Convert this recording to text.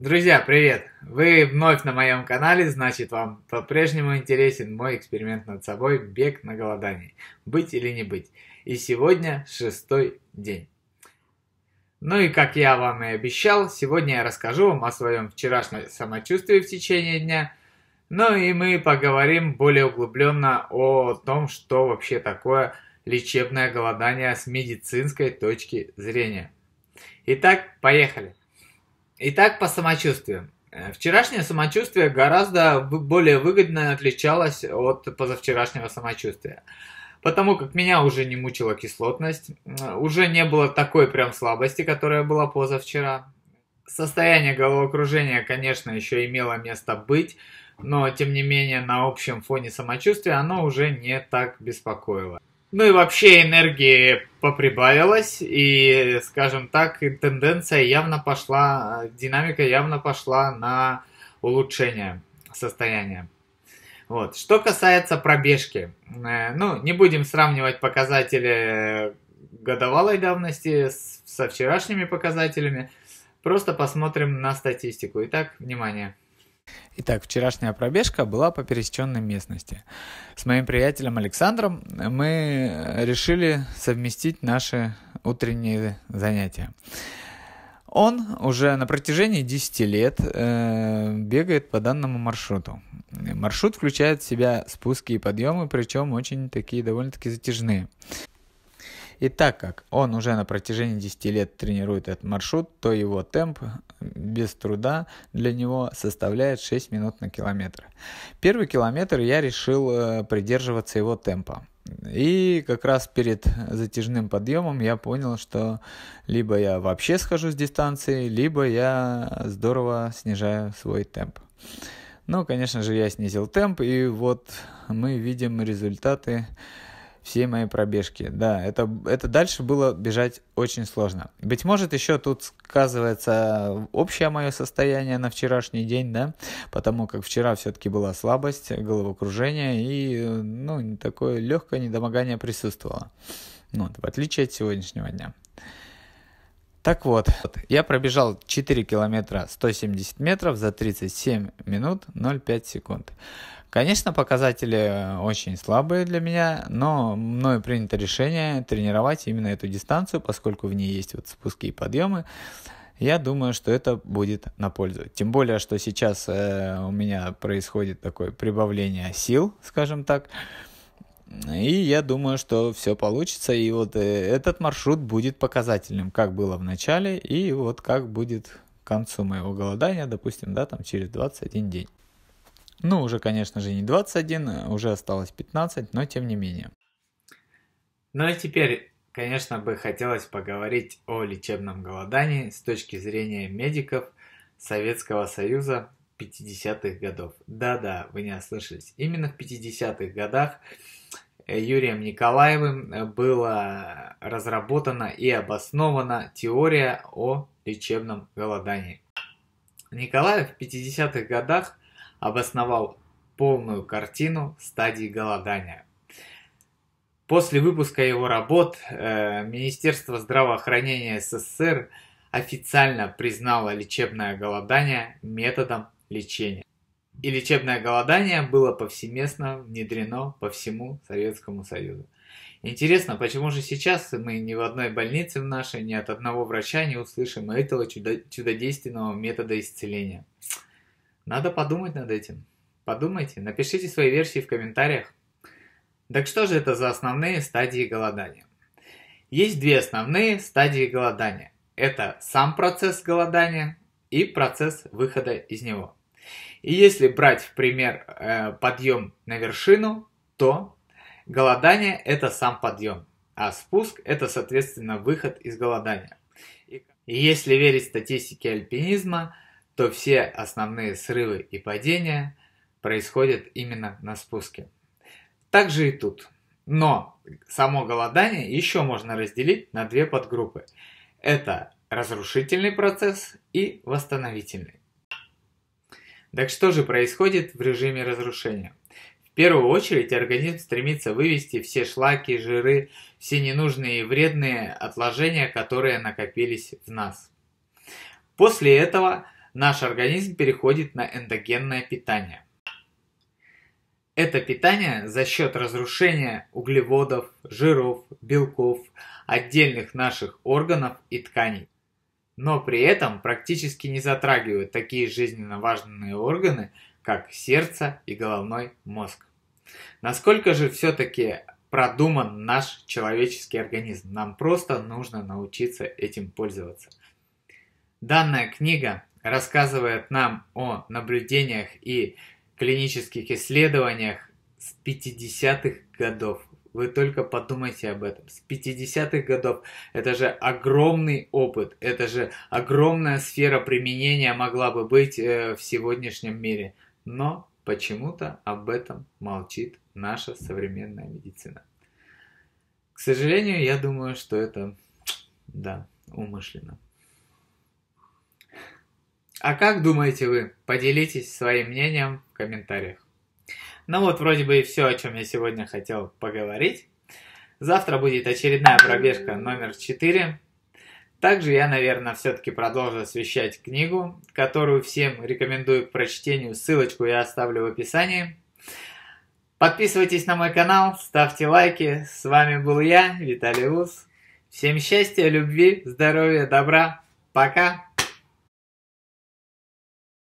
Друзья, привет! Вы вновь на моем канале, значит вам по-прежнему интересен мой эксперимент над собой «Бег на голодании. Быть или не быть». И сегодня шестой день. Ну и как я вам и обещал, сегодня я расскажу вам о своем вчерашнем самочувствии в течение дня, ну и мы поговорим более углубленно о том, что вообще такое лечебное голодание с медицинской точки зрения. Итак, поехали! Итак, по самочувствию. Э, вчерашнее самочувствие гораздо более выгодно отличалось от позавчерашнего самочувствия. Потому как меня уже не мучила кислотность, э, уже не было такой прям слабости, которая была позавчера. Состояние головокружения, конечно, еще имело место быть, но тем не менее на общем фоне самочувствия оно уже не так беспокоило. Ну и вообще энергии поприбавилось, и, скажем так, тенденция явно пошла, динамика явно пошла на улучшение состояния. Вот. Что касается пробежки, э, ну, не будем сравнивать показатели годовалой давности с, со вчерашними показателями, просто посмотрим на статистику. Итак, внимание. Итак, вчерашняя пробежка была по пересеченной местности. С моим приятелем Александром мы решили совместить наши утренние занятия. Он уже на протяжении 10 лет э, бегает по данному маршруту. Маршрут включает в себя спуски и подъемы, причем очень такие довольно-таки затяжные. И так как он уже на протяжении 10 лет тренирует этот маршрут, то его темп без труда для него составляет 6 минут на километр. Первый километр я решил э, придерживаться его темпа. И как раз перед затяжным подъемом я понял, что либо я вообще схожу с дистанции, либо я здорово снижаю свой темп. Ну, конечно же, я снизил темп, и вот мы видим результаты все мои пробежки. Да, это, это дальше было бежать очень сложно. Быть может, еще тут сказывается общее мое состояние на вчерашний день, да, потому как вчера все-таки была слабость, головокружение и, ну, такое легкое недомогание присутствовало. Ну вот, в отличие от сегодняшнего дня. Так вот, я пробежал 4 километра 170 метров за 37 минут 05 секунд. Конечно, показатели э, очень слабые для меня, но мною принято решение тренировать именно эту дистанцию, поскольку в ней есть вот спуски и подъемы. Я думаю, что это будет на пользу. Тем более, что сейчас э, у меня происходит такое прибавление сил, скажем так. И я думаю, что все получится. И вот э, этот маршрут будет показательным, как было в начале, и вот как будет к концу моего голодания, допустим, да, там через 21 день. Ну, уже, конечно же, не 21, а уже осталось 15, но тем не менее. Ну и теперь, конечно, бы хотелось поговорить о лечебном голодании с точки зрения медиков Советского Союза 50-х годов. Да-да, вы не ослышались. Именно в 50-х годах э, Юрием Николаевым э, была разработана и обоснована теория о лечебном голодании. Николаев в 50-х годах обосновал полную картину стадии голодания. После выпуска его работ э, Министерство здравоохранения СССР официально признало лечебное голодание методом лечения. И лечебное голодание было повсеместно внедрено по всему Советскому Союзу. Интересно, почему же сейчас мы ни в одной больнице в нашей, ни от одного врача не услышим этого чудо чудодейственного метода исцеления? Надо подумать над этим. Подумайте, напишите свои версии в комментариях. Так что же это за основные стадии голодания? Есть две основные стадии голодания. Это сам процесс голодания и процесс выхода из него. И если брать в пример э, подъем на вершину, то голодание это сам подъем, а спуск это соответственно выход из голодания. И если верить статистике альпинизма, то все основные срывы и падения происходят именно на спуске. Так же и тут. Но само голодание еще можно разделить на две подгруппы. Это разрушительный процесс и восстановительный. Так что же происходит в режиме разрушения? В первую очередь организм стремится вывести все шлаки, жиры, все ненужные и вредные отложения, которые накопились в нас. После этого наш организм переходит на эндогенное питание. Это питание за счет разрушения углеводов, жиров, белков, отдельных наших органов и тканей. Но при этом практически не затрагивает такие жизненно важные органы, как сердце и головной мозг. Насколько же все-таки продуман наш человеческий организм? Нам просто нужно научиться этим пользоваться. Данная книга рассказывает нам о наблюдениях и клинических исследованиях с 50-х годов. Вы только подумайте об этом. С 50-х годов это же огромный опыт, это же огромная сфера применения могла бы быть э, в сегодняшнем мире. Но почему-то об этом молчит наша современная медицина. К сожалению, я думаю, что это, да, умышленно. А как думаете вы? Поделитесь своим мнением в комментариях. Ну вот вроде бы и все, о чем я сегодня хотел поговорить. Завтра будет очередная пробежка номер 4. Также я, наверное, все-таки продолжу освещать книгу, которую всем рекомендую к прочтению. Ссылочку я оставлю в описании. Подписывайтесь на мой канал, ставьте лайки. С вами был я, Виталий Ус. Всем счастья, любви, здоровья, добра. Пока!